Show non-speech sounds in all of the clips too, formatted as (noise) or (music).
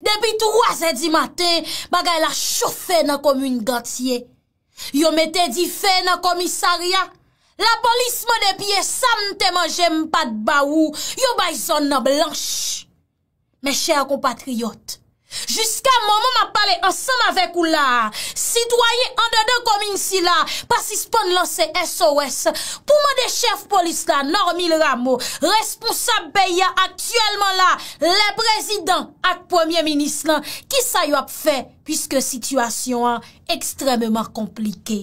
Depi 3 edi maten, bagay la choufe nan komyoun gatiye. Yo metè di fe nan komisarya. La polisman depi e samte man jèm pat ba ou. Yo bay zon nan blanche. Mè chè a kompatriyot. Jiska momon ma pale ansam avek ou la, sidwaye an de de kominsi la, pasis pon lan se SOS, pou man de chef polis la, normil ramo, responsab beya aktuelman la, le prezident ak premier minis la, ki sa yo ap fe, pwiske situasyon an ekstrememan komplike.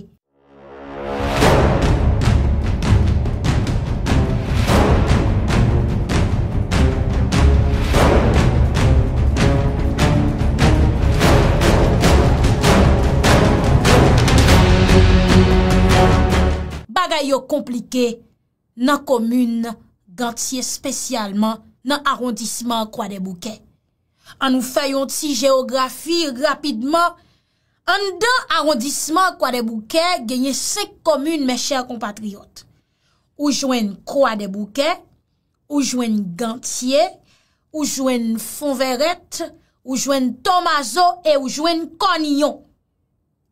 a gayo komplike nan komune gantye spesyalman nan arondisman kwa de bouke. An nou fayon ti geografi rapidman, an de arondisman kwa de bouke genye sek komune me chèr kompatriot. Ou jwen kwa de bouke, ou jwen gantye, ou jwen fonveret, ou jwen tomazo e ou jwen konyon.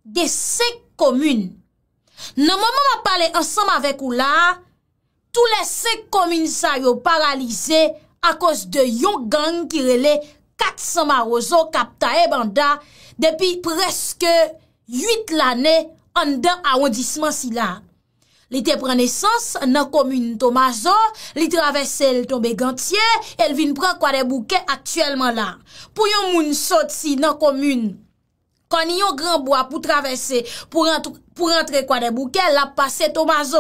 Gen sek komune. Nan mè mè mè pale ansèm avèk ou la, tou lesèk komine sa yo paralize a kos de yon gang kirele kat sèm arouzo kap ta e banda depi preske yuit l'anè an den arwondisman si la. Li te prene sens nan komine to mazo, li travesse l tombe gantye, el vin pran kwa de bouke atyèlman la. Pou yon moun sot si nan komine Kwa ni yo gran bo ap pou travese pou rentre kwa de bouke, la ap pase Tomazo.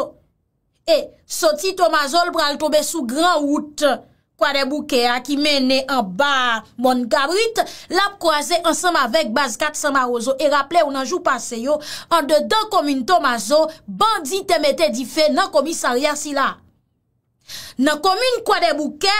E, soti Tomazo l pou al tobe sou gran wout kwa de bouke a ki mene an ba mon gabrit, la ap kwaze ansam avek baz kat samarozo. E rapple ou nan jou pase yo, an de dan komine Tomazo, bandi te mette di fe nan komi sanrya si la. Nan komine kwa de bouke...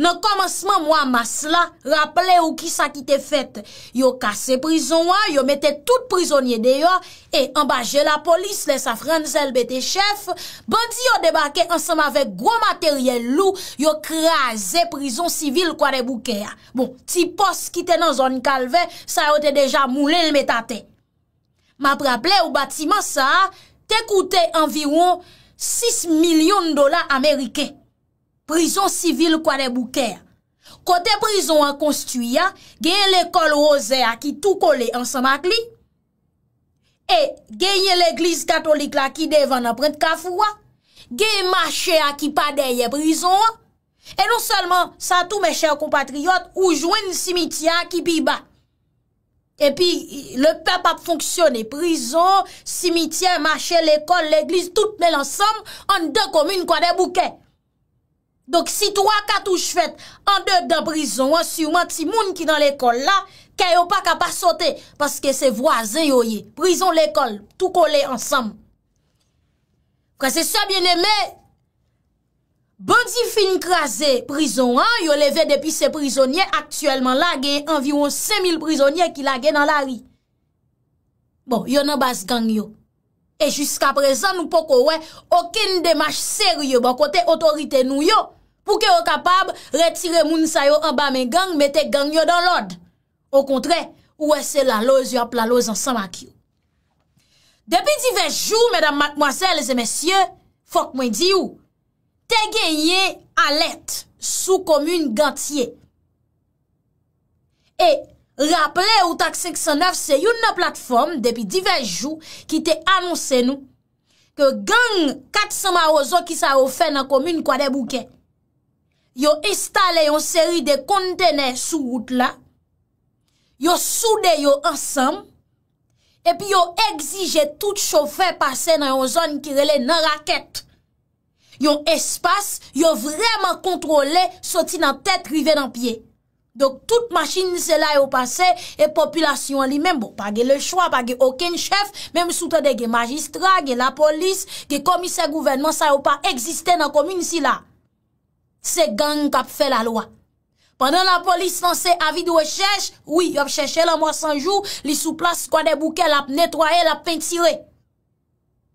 nan komanseman mwa mas la, raple ou kisa ki te fet, yo kase prison wan, yo mette tout prisonye deyo, e ambaje la polis, les afran zelbe te chef, bandi yo debake ansama vek gwo materye lou, yo kreaze prison sivil kwa de bouke ya. Bon, ti pos ki te nan zon kalve, sa yo te deja moulil me tate. Ma praple ou batiman sa, te koute enviroun 6 milyon dola amerikey. Prison sivil kwa de boukè. Kote prison an konstuyan, gen l'ekol oze a ki tou kole ansan mak li, e gen l'eglis katolik la ki devan aprent kafou an, gen mache a ki pa deye prison an, e non selman sa tou meche kompatriot ou jwen simitia a ki pi ba. E pi le pep ap fonksyon e prison, simitia, mache, l'ekol, l'eglis, tout men l'ansan an de komun kwa de boukè. Dok si 3-4 ouj fèt, an dèp dan prizon an, si ouman ti moun ki nan l'ekol la, kè yo pa kapa sote, paske se vwa zè yo ye, prizon l'ekol, tou kole ansam. Kwa se sè a bien emè, bon di fin krasè, prizon an, yo leve depi se prizonye, aktuellement la ge, anviron 5.000 prizonye ki la ge nan la ri. Bon, yo nan bas gang yo. E jiska prezan nou poko we, oken demaj serye, bon kote otorite nou yo, pou ke ou kapab retire moun sayo an ba men gang, mette gang yo dan lod. Ou kontre, ou ese la loz yo ap la loz ansan ak yo. Depi divè chou, mèdam matmoase, lese mèsyè, fok mwen di yo, te genye alet sou komoun gantye. E, rappele ou tak 509, se yon nan platform depi divè chou ki te anonsen nou ke gang kat sama ozo ki sa ou fe nan komoun kwa de bouken. yo installe yon seri de kontene sou wout la, yo soude yon ansam, epi yo egzije tout chowfer pase nan yon zon kirele nan raket. Yon espas, yo vreman kontrole soti nan tet rive nan pie. Dok tout machini se la yo pase, e populasyon li men bo page le chwa, page oken chef, men sou tade ge magistra, ge la polis, ge komise gouvenman, sa yo pa egziste nan komine si la. Se gang kap fè la loa. Pendan la polis fonsè avi dwe chèche, oui, ap chèche la mò sanjou, li sou plas kwa de boukè, la p netwaye, la p pèntire.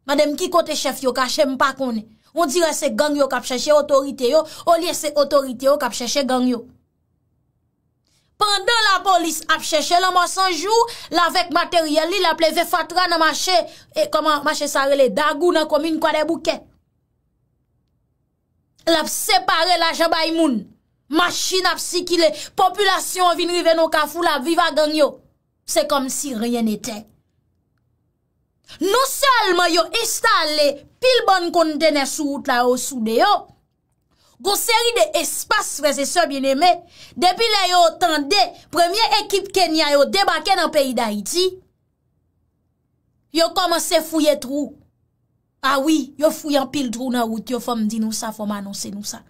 Madem ki kote chèf yo, ka chèm pa konè. On dire se gang yo kap chèche otorite yo, ou li se otorite yo kap chèche gang yo. Pendan la polis ap chèche la mò sanjou, la vek materyè li, la pleve fatran na mâche, e koman mâche sa rele, dagou nan komine kwa de boukè. l ap separe la jabay moun, machina ap si ki le, populasyon vinri ven nou kafou la, viva ganyo, se kom si rien eten. Nou salman yo installe, pil bon kontene sou out la yo sou de yo, goun seri de espas vese se bieneme, depi la yo otan de, premye ekip Kenya yo debake nan peyi da iti, yo komanse fouye trou, Awi, ah yo fouye an pil trou nan wout yo, fòm di nou sa, fòm anonsen nou sa.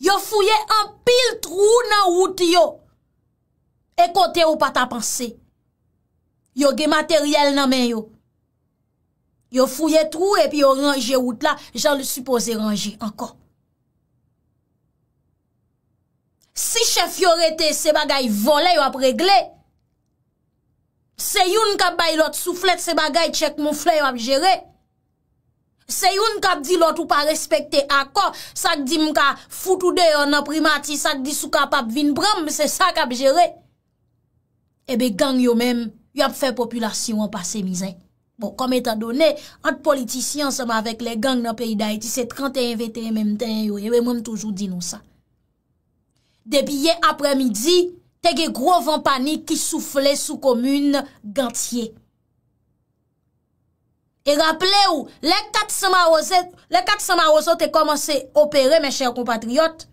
Yo fouye an pil trou nan wout yo, e kote ou pa ta panse. Yo ge materyel nan men yo. Yo fouye trou e pi yo range wout la, jan le suppose range, ankon. Si chef yo rete se bagay vole yo ap regle, se yon ka bay lot souflet se bagay tchek mounfle yo ap jere, Se yon kap di lot ou pa respekte akor, sak di mka foutou de yon apri mati, sak di sou kap ap vin bram, se sa kap jere. Ebe gang yo men, yon ap fe populasyon ap pase mizan. Bon, kom etadone, ant politisyon seman vek le gang nan peyday ti se 31 vete yon men ten yo, ewe moun toujou di nou sa. Depi ye apre midi, tege grovan panik ki soufle sou komoun gantye. E rappele ou, lè kat sa ma ose te komanse operè, mè chèr kompatriot,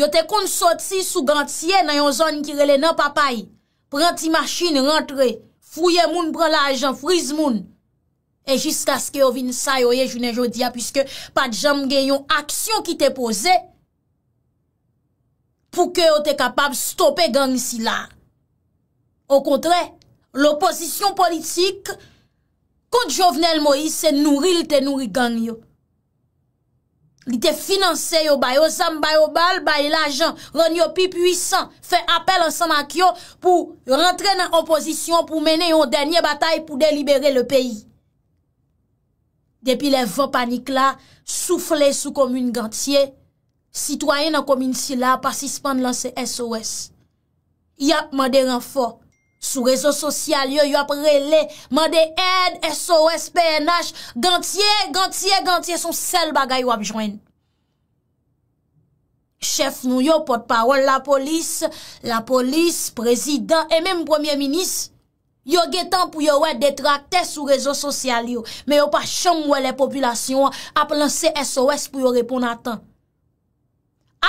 yo te kon soti sou gantye nan yon zon ki rele nan papay, pren ti machin rentre, fwye moun, pren la ajan, friz moun, e jiska skè yo vin sa yo ye jounen jodi ya, pwiske pat jam gen yon aksyon ki te pose, pou ke yo te kapab stopè gant si la. Ou kontre, l'oposisyon politik, ou kontre, l'oposisyon politik, Kout Jovenel Moïse se nouri l te nouri gang yo. Li te finanse yo bayo sam, bayo bal, bayo lajan, ranyo pi puisan, fe apel ansan ak yo pou rentre nan oposisyon pou mene yon denye batay pou delibere le peyi. Depi le vopanik la, soufle sou komune gantye, sitwayen nan komune si la pasispande lanse SOS. Yap, ma de renfort. Sou rezo sosyal yo, yo ap rele, man de ed, SOS, PNH, gantye, gantye, gantye, son sel bagay yo ap jwen. Chef nou yo, pot parol la polis, la polis, prezident, e menm premier minis, yo getan pou yo wè detrakte sou rezo sosyal yo. Me yo pa chanm wè le populasyon ap lanse SOS pou yo repon atan.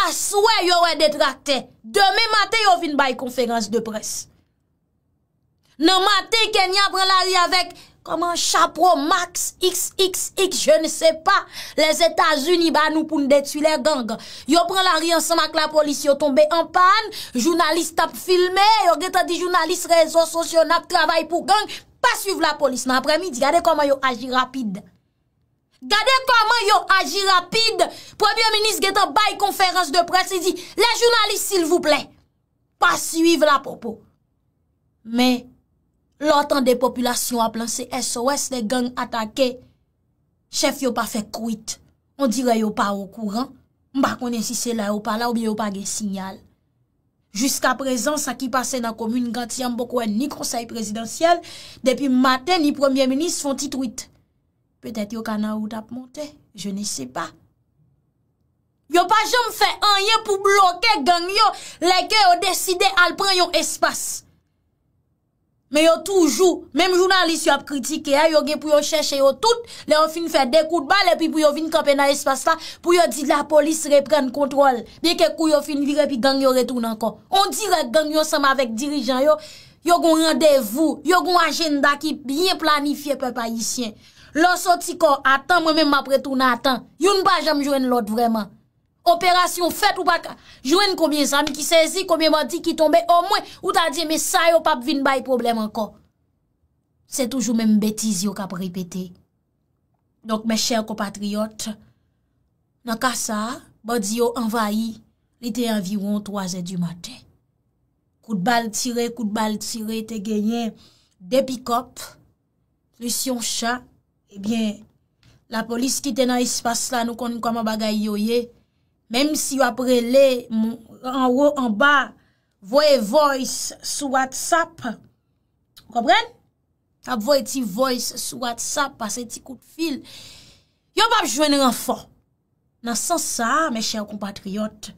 As wè yo wè detrakte, demè matè yo vin bay konferans de presse. Nè matè kenya prè la ri avèk Koman chapro max x x x Je nè se pa Les Etats-Unis banou pou n'de tsu lè gang Yo prè la ri ansama k la polis Yo tombe an pan Jounalist tap filmè Yo geta di jounalist rezon sosyonak Travè pou gang Pas suiv la polis Nè apremi di gade koman yo agi rapide Gade koman yo agi rapide Premier ministre geta bay konferans de pres Si di Le jounalist s'il vous plè Pas suiv la popo Mè Lò tan de populasyon ap lan se SOS le geng atake, chef yo pa fek wite. On dire yo pa ou kouran. Mba konensi se la yo pa la ou bi yo pa gen sinyal. Juska prezans a ki pase nan komoun gantiyan bokwen ni konsey prezidentiyel, depi maten ni premier menis fon tit wite. Petet yo ka nan wout ap monte, je ne se pa. Yo pa jom fe anye pou bloke geng yo leke yo deside al pren yo espas. Mè yo toujou, mèm jounalist yo ap kritike, yo gen pou yo chèche yo tout, le yo fin fè dekoud balè pi pou yo vin kapè nan espas la pou yo di la polis repren kontrol. Mè ke kou yo fin vire pi gang yo retoun anko. On direk gang yo sem avèk dirijan yo, yo goun randevou, yo goun agenda ki bien planifiè pe pa yisyen. Lò sò ti ko, atan mèm apretoun atan. Youn ba jam jwen lòt vreman. Operasyon fèt ou bak jwen koumye zami ki sezi, koumye madi ki tombe, ou mwen ou ta diye me sa yo pap vin bay problem ankon. Se toujou menm betizi yo kap ripete. Donk me chèr ko patriyot, nan kasa, bodi yo envayi, li te environ 3 e du maten. Kout bal tire, kout bal tire, te genyen depi kop, lusyon chan, ebyen eh la polis ki te nan espas la nou konn koman bagay yo ye, Mem si yo ap rele, anro, anba, voye voice sou WhatsApp. Komren? Ape voye ti voice sou WhatsApp, pase ti kout fil. Yo bab jwen ren fon. Nan san sa, me chèr kompatriot,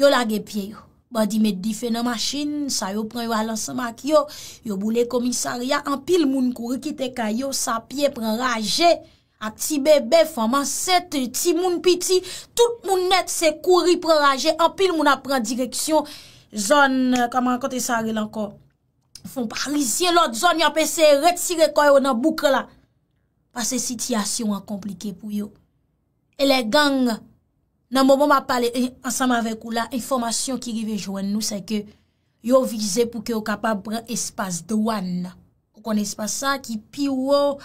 yo lage pie yo. Ba di med di fè nan machin, sa yo pran yo alansan mak yo. Yo boule komisarya, an pil moun kou rikite kanyo, sa pie pran raje yo. A ti bebe foman, set ti moun piti, tout moun net se kouri proraje, anpil moun apren direksyon, zon, kaman kote sa relanko, fon parlisye lò, zon yon pe se retire koyo nan boukre la, pa se sityasyon an komplike pou yo. E le gang, nan mou mou ma pale eh, ansam avek ou la, informasyon ki rive joen nou, se ke yo vize pou ke yo kapab pre espase de wan. Ou kone se pa sa ki pi ou ou,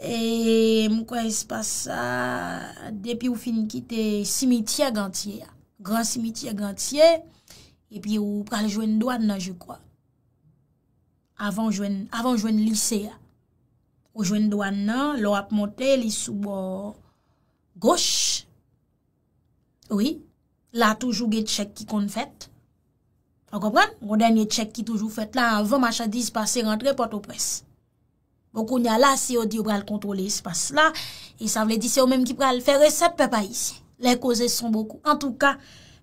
E mwen kwa espasa, depi ou finikite simitia gantye ya. Gran simitia gantye, epi ou pral joen doan nan, je kwa. Avan joen lise ya. Ou joen doan nan, lor ap motel, isou bo goshe. Oui, la toujou ge tchek ki kon fèt. Fa kopran? Ou denye tchek ki toujou fèt la, avan machadis pase rentre poto presse. Mwokou bon, nya la se yo di yo pral kontro le espas la, e sa vle di se yo menm ki pral fere sepe pa isi. Le koze son mwokou. En tou ka,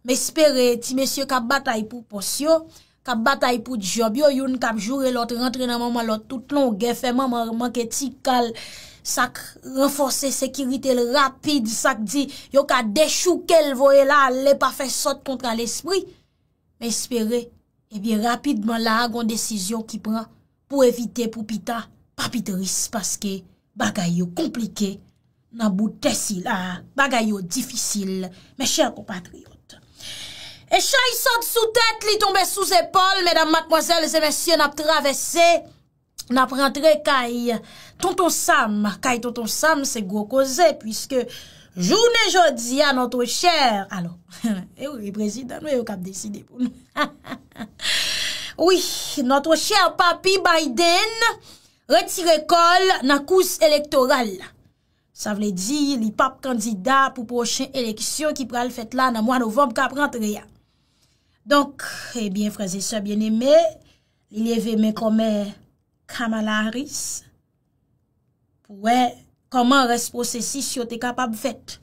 me espere ti mesye kap batay pou posyo, kap batay pou di job yo, yon kap jure lot rentre nan mwaman lot tout lon, ge fè mwaman mwaman ke ti kal, sak renforse sekiritel rapide, sak di yo ka dechou ke l voe la, le pa fe sot kontra l espri. Me espere, e bi rapidman la agon desisyon ki pran, pou evite pou pita. wapitris paske bagay yo komplike, nan boutesila, bagay yo difisil, me chèr kompatriot. E chan yi sot sou tèt, li tombe sou zépol, medan matmozèl, zè mèsyen ap travesse, nan prantre kaj tonton Sam, kaj tonton Sam se gwo koze, pwiske jounen jodi a noto chèr, alo, (laughs) e eh ou represida, nou e (laughs) ou kap deside pou nou. Ou, noto chèr papi Biden, nan, retire kol nan kous elektoral. Sa vle di, li pap kandida pou pochen eleksyon ki pral fet la nan mwa novem kap rentre ya. Donk, e bien fraze se, bien eme, li leve men kome kamalaris, pou e, koman respose si si yo te kapab fet.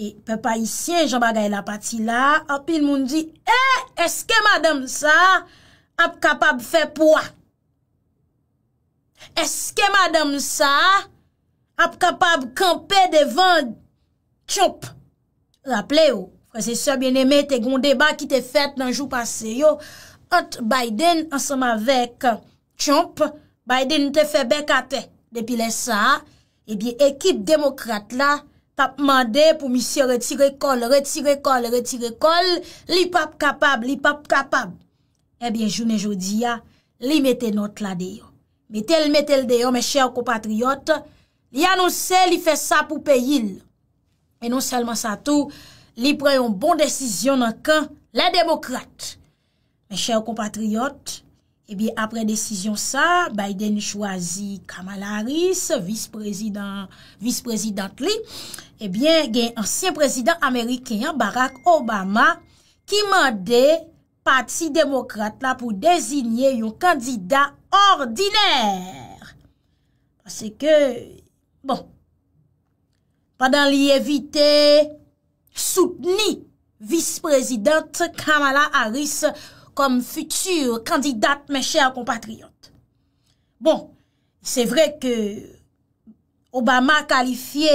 E eh, pe pa isyen, jamba gaye la pati la, api l moun di, e, eske madame sa ap kapab fet pou a? Eske madame sa ap kapab kampe devan tchomp? Raple yo, prese se bieneme te gonde ba ki te fet nan jou pase yo, ant Biden ansama vek tchomp, Biden te febe kate. Depi le sa, ekip eh demokrate la tap mande pou misye retire kol, retire kol, retire kol, li pap kapab, li pap kapab. Ebyen eh jounen jodi ya, li mette not la deyo. Mè tel mè tel deyon mè chèw kompatriyot, li anonsè li fè sa pou peyil. Mè e non selman sa tou, li preyon bon desisyon nan kan la demokrate. Mè chèw kompatriyot, e apre desisyon sa, Biden chwazi Kamala Harris, visprezident li. Ebyen gen ansyen prezident Ameriken, Barack Obama, ki mande... pati demokrate la pou desinye yon kandida ordiner. Pase ke, bon, padan li evite soutni vice-prezident Kamala Harris kom futur kandidat men chè a kompatriyot. Bon, se vre ke Obama kalifiye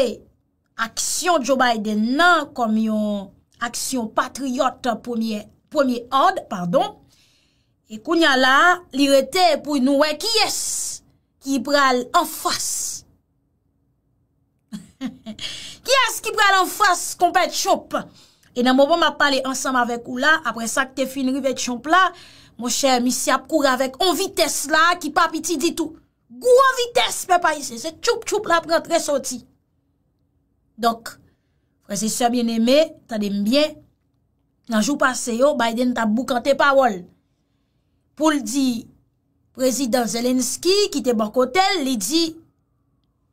aksyon Joe Biden nan kom yon aksyon patriyot pounye Premier ord, pardon. E kou nyan la, li rete pou nou we kyes ki pral an fwas. Kyes ki pral an fwas kompè choup. E nan mou bon ma pale ansam avek ou la, apre sa ke te finri vek choup la, mou chè mi si ap koure avek on vites la ki pa piti ditou. Gou an vites me pa yise, se choup choup la ap rentre soti. Dok, prese sè bien eme, ta deme bien, Nanjou pase yo, Biden tabou kante pawol. Poul di prezident Zelenski, ki te bakotel, li di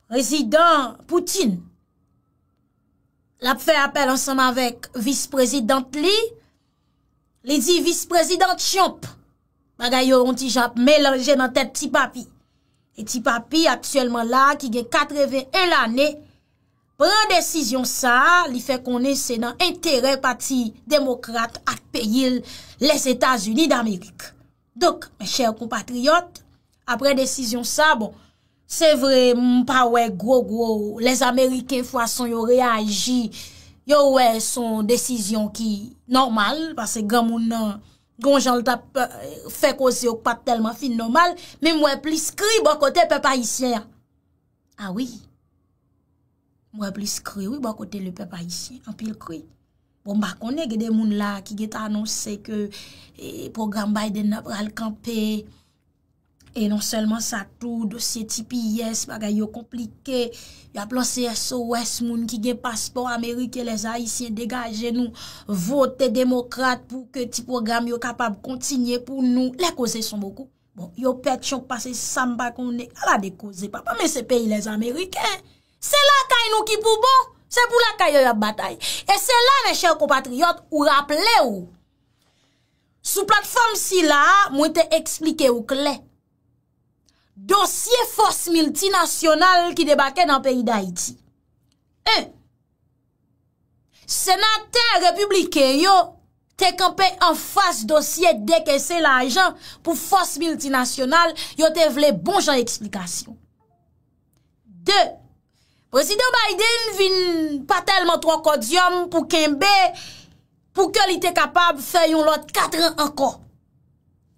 prezident Poutine. Lap fe apel ansama vek vis prezident li, li di vis prezident Chomp. Bagay yo ontijap melanje nan tet ti papi. E ti papi aktuelman la ki gen 81 lane. Pren desisyon sa, li fe konen se nan entere pati demokrate at peyil les Etats-Unis d'Amerik. Dok, me chèr kompatriot, apre desisyon sa, bon, se vre mpa wey gro-gro. Les Amerikè fwa son yo reagi, yo wey son desisyon ki normal, pase gwa moun nan gonjan lta fe kose yo pat telman fin normal, mi mwen pli skri bon kote pe pa isyèr. A wii. Mwè plis kri, wè bwa bon kote lè pe pa isi, an pil kri. Bon, bako ne gè de moun la ki gè ta anonsè ke e, program Biden nè pral kampe, e non selman sa tou dosye tipi yes, baga yo komplike, yo aplansè SOS moun ki gè paspon Amerike, les Aisyen, degaje nou, vote demokrate pou ke ti program yo kapab kontinye pou nou. Lè koze son boku. Bon, yo pet yon pase samba konen, ala de koze, papa, men se pe yon les Amerike, hein. Yon ki pou bo, se pou la kaya yon batay E se lan e chèv compatriot Ou rappele ou Sou platform si la Mwen te eksplike ou kle Dosye fos Milti nasyonal ki debake Nan peyi da iti E Senatè republikè yo Te kampè an fos dosye Dèkè se la jan pou fos Milti nasyonal yo te vle bon Jan eksplikasyon De Prezident Biden vin pa telman 3 kodyom pou kembe pou ke li te kapab fè yon lot 4 an anko.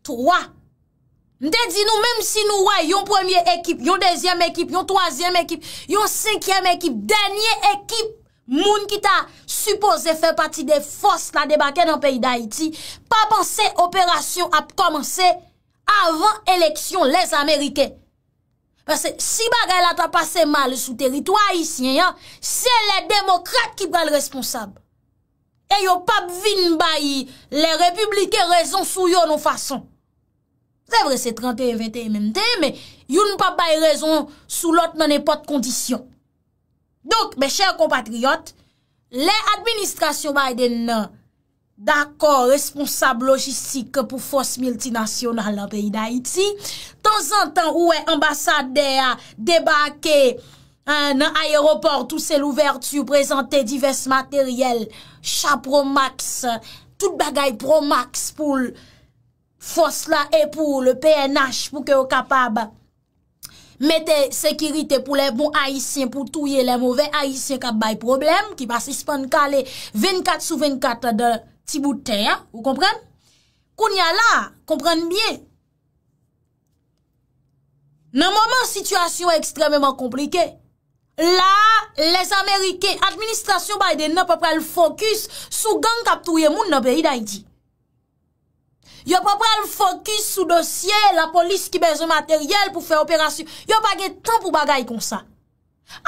3. Mde di nou mèm si nou wè yon 1è ekip, yon 2è ekip, yon 3è ekip, yon 5è ekip, yon 5è ekip, moun ki ta suppose fè pati de fòs nan debake nan peyi d'Haïti, pa panse operasyon ap komanse avan eleksyon les Amerikey. Pase si bagay la ta pase mal sou teritwa yisye, se le demokrate ki pral responsab. E yo pap vin bayi le republiken rezon sou yo nou fason. Se vre se 30e, 20e, menmte, me yon pap bayi rezon sou lot nan epot kondisyon. Dok, me chèr compatriot, le administrasyon bayi den nan d'akor responsable logistik pou fos miltinasyonal nan peyi da iti. Tan zan tan ou e ambasade de a debake eh, nan ayeroport ou se l'ouvertu prezante diverse materyel cha pro max tout bagay pro max pou fos la e pou le PNH pou ke o kapab mete sekirite pou le bon haisyen, pou touye le mouve haisyen kap bay problem ki pas ispon kale 24 sou 24 de Ti bouten ya, ou kompren? Koun ya la, kompren bien. Nan mouman, situasyon ekstrememan komplike. La, les Amerike, administrasyon baide nan pa prel fokus sou gang kaptouye moun nan beiday di. Yo pa prel fokus sou dosye, la polis ki beze materyel pou fe operasyon. Yo pa ge tan pou bagay kon sa.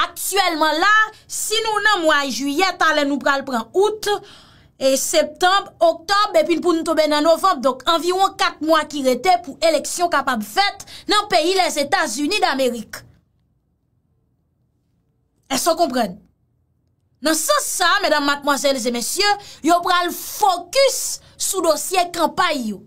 Aktuelman la, si nou nan mouan juye talen nou prel pren outre, E septembe, oktembe, epil pou nou tobe nan novembe, donk anviron kak mwa ki rete pou eleksyon kapap fet nan peyi les Etats-Unis d'Amerik. E so kompren. Nan sa sa, medan matmozèles et mesyè, yo pral fokus sou dosye kampay yo.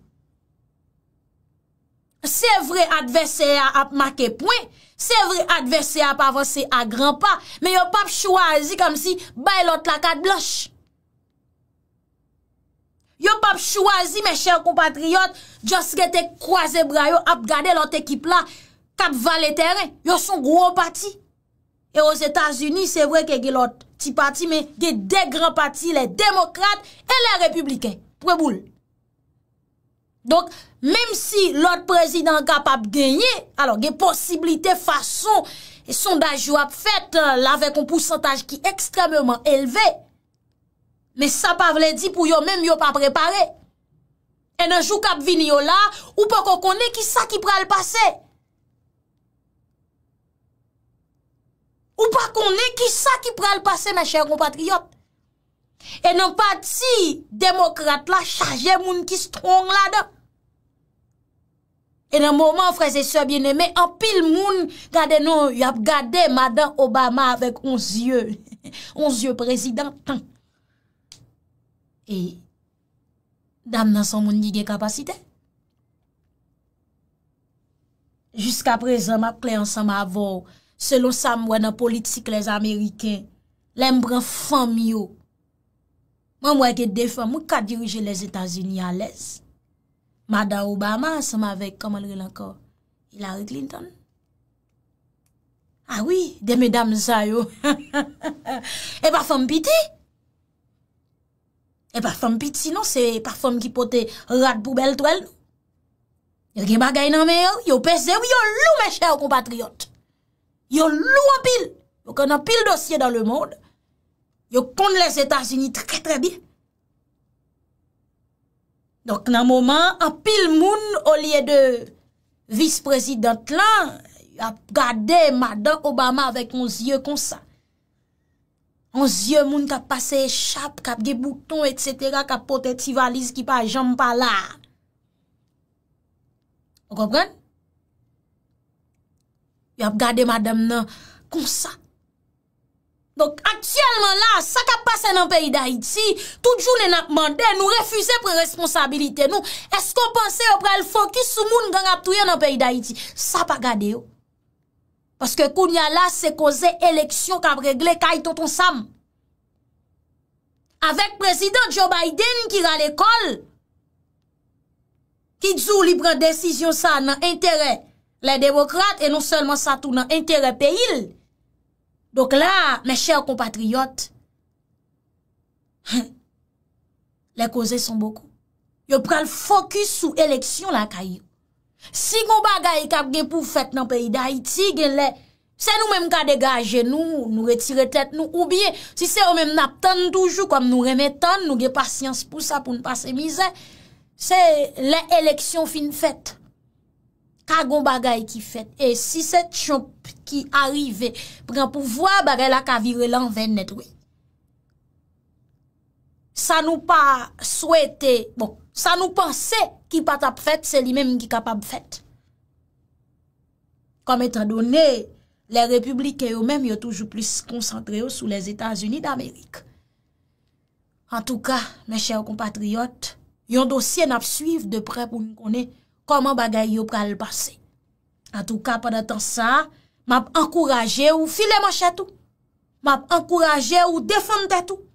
Se vre advesè a ap makepwen, se vre advesè a ap avanse a granpa, men yo pap chwazi kam si bay lot la kat blanche. ap chwazi mè chèr kompatriot, jòs gè te kwa zèbra yo ap gade lòt ekip la, kap valè terè, yo son gwo pati. E os Etats-Unis, se vwè ke gè lòt ti pati, mè gè de gran pati, lè demokrate, e lè republikè. Pwè boul. Donk, mèm si lòt prezident kap ap genye, alò, gè posibilite fason, son dajou ap fèt, euh, la vè kon pwosantaj ki ekstremèman elve, Men sa pa vle di pou yo men, yo pa prepare. E nan jou kap vini yo la, ou pa kon konen ki sa ki pral pase. Ou pa konen ki sa ki pral pase, men chèr compatriot. E nan pati demokrate la, chaje moun ki strong la da. E nan mouman, frèze sè bienemè, apil moun, yap gade Mada Obama avèk onzye, (laughs) onzye prezidentan. E dam nan son moun di gen kapasite. Jusk aprezen, ma kleyansan ma avon, selon sa mwen an politik lez Ameriken, lembran fam yo. Mwen mwen ke defan mwen ka dirije lez Etasini a lez. Mada Obama seman vek koman ren lankor. Hillary Clinton. Awi, ah de men dam zay yo. (laughs) E ba fam piti? E eh, parfum pit si nan, se parfum ki pote rad poubel to el nou. Yon ki magay nan meyo, oh. yon peze ou, yon lou meche ou kompatriot. Yon lou apil. Yo kon apil dosye dan le moun. Yon konde les Etats-Unis tre tre bi. Dok nan mouman, apil moun, olye de vice-president lan, a gade madan Obama avek mons ye kon sa. On zye moun kap pase e chap, kap ge bouton, et setera, kap potet si valiz ki pa jom pa la. O gopren? Yo ap gade madam nan konsa. Donk, aktyelman la, sa kap pase nan peyi da iti, toujou nen ap mande, nou refuse pre responsabilite nou, esko panse yo prel fokus sou moun ganga touye nan peyi da iti. Sa pa gade yo. Paske Kounia la se koze eleksyon kab regle kaj to ton sam. Awek prezident Joe Biden ki ra l'ekol, ki djou li prent desisyon sa nan entere la demokrate e non selman sa tou nan entere peyil. Dok la, me chèr compatriot, (laughs) le koze son boku. Yo prel fokus sou eleksyon la kaj yo. Si goun bagay ki ap gen pou fèt nan peyi da iti gen le, se nou menm ka degaje nou, nou retire tèt, nou oubyen. Si se ou menm nap tèn toujou, kom nou remè tèn, nou gen pasyans pou sa pou nou pase mizè, se le eleksyon fin fèt, ka goun bagay ki fèt. E si se tchop ki arrive, pou gen pou vwa bagay la ka vire lan ven netwe, sa nou pa souwete, bon, sa nou panse, Ki pat ap fèt, se li mèm ki kap ap fèt. Kom etan donè, le republikè yo mèm yo toujou plis konsantre yo sou les Etats-Unis d'Amerik. An tou ka, mè chè ou kompatriot, yon dosye nap suiv de prè pou nou konè koman bagay yo pral passe. An tou ka, padan tan sa, map ankouraje ou file manche tout. Map ankouraje ou defante tout.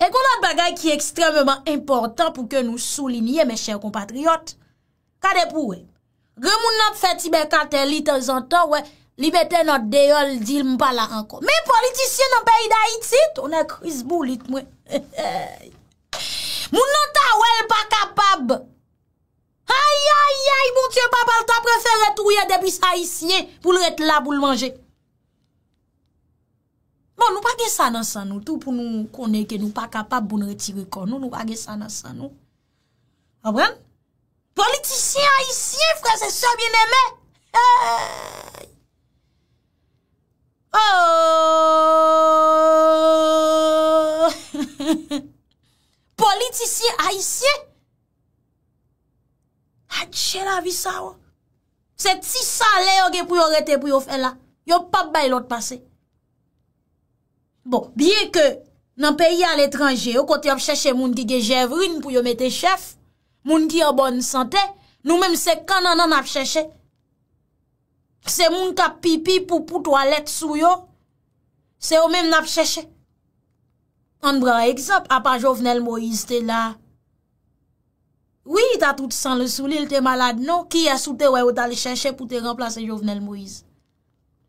E kon not bagay ki ekstrememan importan pou ke nou soulinye, me chèv kompatriot. Kade pou we? Ge moun not feti be kante lit an zan ton we, li bete not deyol dil mpa la an kon. Me politisyen nan peyi da itit, ona kriz boulit mwen. (laughs) Moun not a wel pa kapab. Ay, ay, ay, moun tiyen papal ta preferet ouye debis haisyen pou lret la pou lwangey. Non, nou pa ge sa nan sa nou. Tou pou nou konen ke nou pa kapap bon retire kon nou, nou pa ge sa nan sa nou. Abrem? Politisye oh! (laughs) a isye, frase sobyen eme. Politisye a isye. Ache la vi sa wou. Se ti sa le yo ge pou yo rete pou yo fe la. Yo pa bay lot pasey. Bon, biye ke nan peyi al etranje, yo kote ap chèche moun ki gejevrin pou yo mette chèf, moun ki yo bon sante, nou mèm se kanan nan ap chèche. Se moun ka pipi, poupou, toalet sou yo, se yo mèm nan ap chèche. An brè ekzop, ap a Jovenel Moïse te la. Oui, ta tout san le souli, il te malade nou, ki yè sou te wè ou ta le chèche pou te remplase Jovenel Moïse.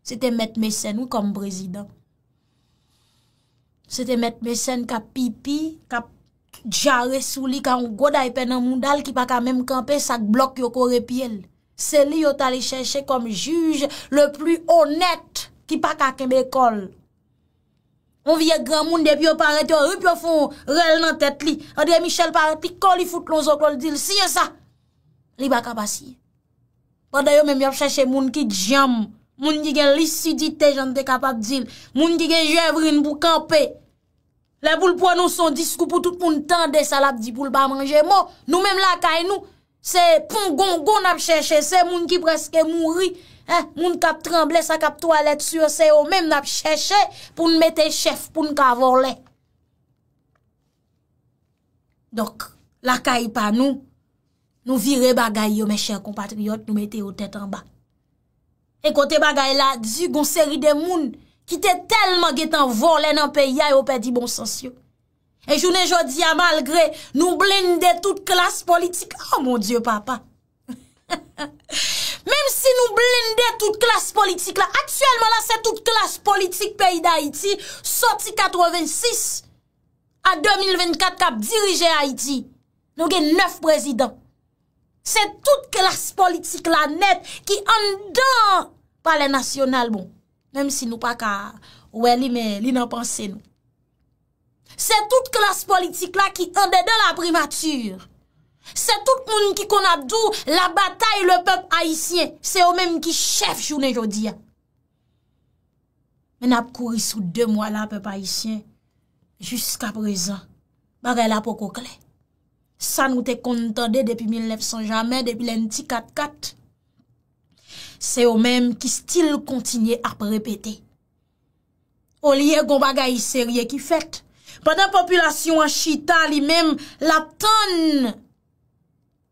Se te mette mesen ou kom prezident. Se te met mesen ka pipi, ka djarre sou li, ka ou goday pe nan moun dal ki pa ka mem kampe sak blok yo ko repi el. Se li yo tali chèche kom juge le plu honet ki pa ka keme kol. Moun vie gran moun depi yo paretyo, rip yo foun, rel nan tèt li. Adye Michel paretyi, kol li foute lon zokol dil, siye sa. Li baka pasye. Bada yo mem yap chèche moun ki djiam, moun di gen lisidite jan de kapap dil, moun di gen jevrin pou kampe, La pou l'pou anonson diskou pou tout moun tende salap di pou l'ba manje. Mou, nou mèm lakay nou, se poun gongon ap chèche. Se moun ki preske mouri, eh, moun kap tremble, sa kap toalet sur se, ou mèm ap chèche pou nou mette chef, pou nou kavorle. Dok, lakay pa nou, nou vire bagay yo mè chèr kompatriot, nou mette yo tèt anba. E kote bagay la, zi goun seri de moun. ki te telman ge tan volen an pe ya yo pe di bon sens yo. E jounen jodi ya malgre, nou blinde tout klas politik. Oh mon dieu papa! (laughs) Mem si nou blinde tout klas politik la, aktuelman la se tout klas politik peyi da Haiti, soti 86, a 2024 kap dirije Haiti, nou gen 9 prezident. Se tout klas politik la net, ki an dan pale nasyonal bon. Nem si nou pa ka wè li men li nan panse nou. Se tout klas politik la ki ande de la primatur. Se tout moun ki kon ap dou la batay le pep Haitien. Se ou men ki chef jounen jodi ya. Men ap kouri sou de mwa la pep Haitien. Juska prezan. Barre la pokokle. San ou te kontande depi 1900 jamen, depi lenti 4-4. Se yo menm ki stil kontinye ap repete. O liye gomba ga yi serye ki fet. Padan populasyon an chita li menm la ton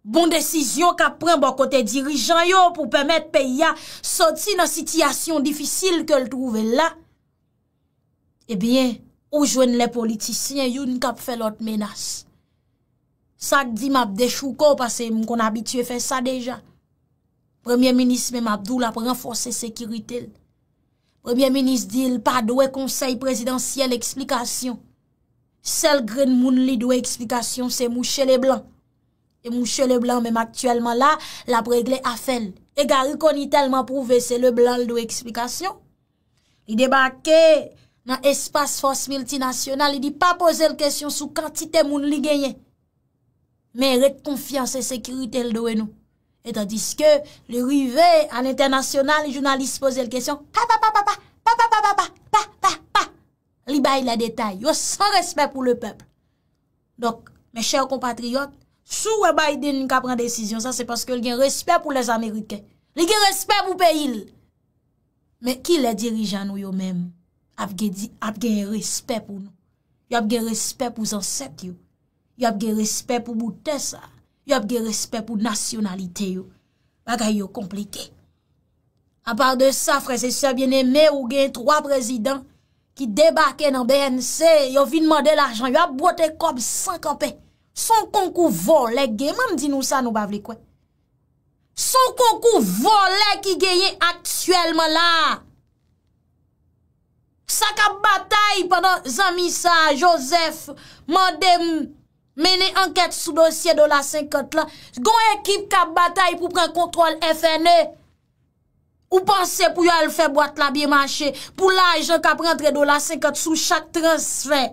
bon desisyon kap pren bo kote dirijan yo pou pemet pe ya soti nan sitiyasyon difisil ke l trouve la. Ebyen, ou jwen le politisyen yon kap fe lot menas. Sa di map de chouko pase m kon abitue fe sa deja. Premye menis mèm abdou la pou renforse sekirite l. Premye menis dil pa dwe konsey prezidentiyel eksplikasyon. Sel gren moun li dwe eksplikasyon se mouche le blan. Se mouche le blan mèm aktuelman la, la pou regle afel. Ega, rikonitelman pou ve se le blan l dwe eksplikasyon. Li debake nan espas fos multinasyonal, li di pa pose l kesyon sou kantite moun li genye. Mèm re konfyanse sekirite l dwe nou. Et an diske, le rive an internasyonal, le jounaliste pose l kèsyon, pa pa pa pa pa, pa pa pa pa pa, pa pa pa pa, li bay la detay, yo san respèp pou le pèp. Dok, men chèr compatriot, sou wè bay den nika pran desisyon, sa se paske l gen respèp pou les Amerikè. Li gen respèp pou peyil. Men ki le dirijan nou yo men, ap gen respèp pou nou. Yo ap gen respèp pou zansèp yo. Yo ap gen respèp pou boutè sa. yo ap ge respet pou nasyonalite yo, baka yo komplike. A part de sa, frese, se biene me ou gen troa prezident ki debake nan BNC, yo vi nman de l'ajan, yo ap bote kom sankanpe. Son konkou volek gen, mwen mdi nou sa nou bavle kwen? Son konkou volek ki gen yen aksuelman la! Saka batay padan Zanmisa, Joseph, mwande M... Mene anket sou dosye do la 50 la. Gon ekip ka batay pou pren kontrol FNE. Ou panse pou yo alfe boat la biye manche. Pou la ajan ka prentre do la 50 sou chak transfer.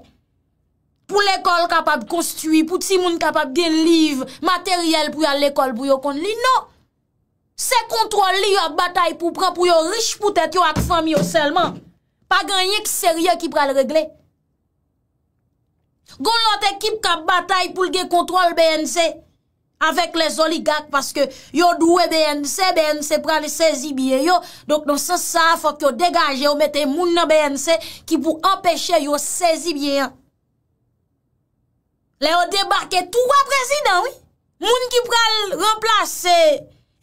Pou l'ekol kapab konstiwi. Pou ti moun kapab gen liv materyel pou yo l'ekol pou yo kond li. Non. Se kontrol li yo batay pou pren pou yo rich pou tet yo ak fam yo selman. Pa ganyen ki serye ki prel regle. Gon lot ekip kap batay pou lge kontrol BNC avèk les oligak paske yo dwe BNC BNC pral sezi biye yo donk donk sa sa fòk yo degaje yo mette moun nan BNC ki pou empèche yo sezi biye Le yo debakè touwa prezident moun ki pral remplase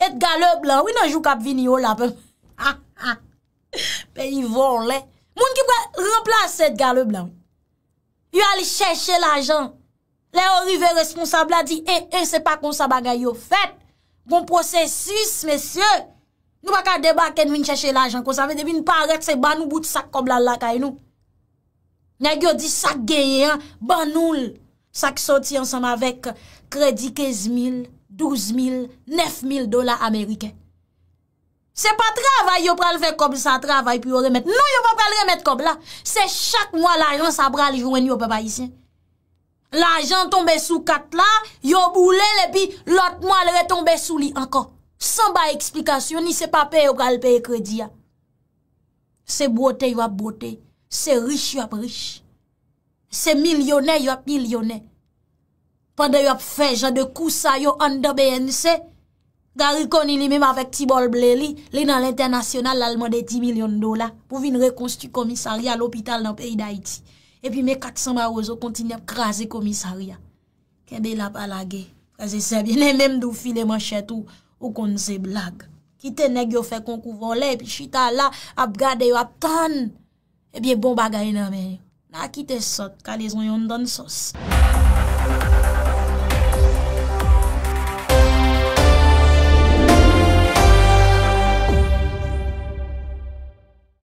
et gale blan moun ki pral remplase et gale blan Yo a li chèche l'ajan. Le orive responsable a di, e, eh, e, eh, se pa kon sa bagay yo. Fèt, bon prosesus, mesye. Nou baka deba ken vin chèche l'ajan. Kon sa ve debi, nou pa arek se banou bout sa koblal la kay nou. Nè gyo di, sa geyen, banoul, sa ki soti ansam avek kredi 15.000, 12.000, 9.000 dola amerike. Se pa travay yo pral fe kob sa travay pi yo remet. Non yo pral remet kob la. Se chak mwa la yon sa pral jwen yo pe bayisyen. La jan tombe sou kat la, yo boule le pi, lot mwa le retombe sou li ankon. San ba eksplikasyon, ni se pa pe yo pral pe ekrediya. Se bote yo ap bote, se rich yo ap rich. Se milyone yo ap milyone. Pan de yo ap fe, yo de kousa yo an da bnc. Gari koni li mèm avèk tibol ble li, li nan l'internasyonal lalman de ti milyon dola pou vin rekonstu komisariya l'opital nan peyi da iti. Epi mè katsan ba ozo kontinye ap krasi komisariya. Kè bel ap alage, krasi sebi, ne mèm dou file manchet ou kon ze blag. Kite neg yo fè konkou volè, epi chita la ap gade yo ap tan, epi e bon bagay nan mè. Na kite sot, kalè zon yon dan sos.